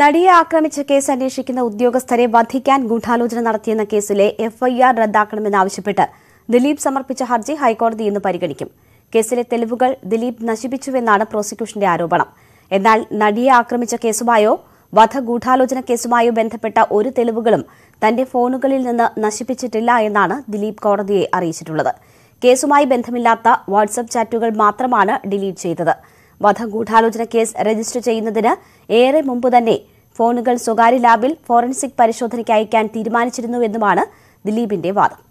നടിയെ ആക്രമിച്ച കേസ് അന്വേഷിക്കുന്ന ഉദ്യോഗസ്ഥരെ വധിക്കാൻ ഗൂഢാലോചന നടത്തിയെന്ന കേസിലെ എഫ്ഐആർ റദ്ദാക്കണമെന്നാവശ്യപ്പെട്ട് ദിലീപ് സമർപ്പിച്ച ഹർജി ഹൈക്കോടതി ഇന്ന് പരിഗണിക്കും കേസിലെ തെളിവുകൾ ദിലീപ് നശിപ്പിച്ചുവെന്നാണ് പ്രോസിക്യൂഷന്റെ ആരോപണം എന്നാൽ നടിയെ ആക്രമിച്ച കേസുമായോ വധഗൂഢാലോചന കേസുമായോ ബന്ധപ്പെട്ട ഒരു തെളിവുകളും തന്റെ ഫോണുകളിൽ നിന്ന് നശിപ്പിച്ചിട്ടില്ല എന്നാണ് ദിലീപ് കോടതിയെ അറിയിച്ചിട്ടുള്ളത് കേസുമായി ബന്ധമില്ലാത്ത വാട്സ്ആപ്പ് ചാറ്റുകൾ മാത്രമാണ് ഡിലീറ്റ് ചെയ്തത് വധഗൂഢാലോചന കേസ് രജിസ്റ്റർ ചെയ്യുന്നതിന് ഏറെ മുമ്പ് തന്നെ ഫോണുകൾ സ്വകാര്യ ലാബിൽ ഫോറൻസിക് പരിശോധനയ്ക്ക് അയക്കാൻ തീരുമാനിച്ചിരുന്നുവെന്നുമാണ് ദിലീപിന്റെ വാദം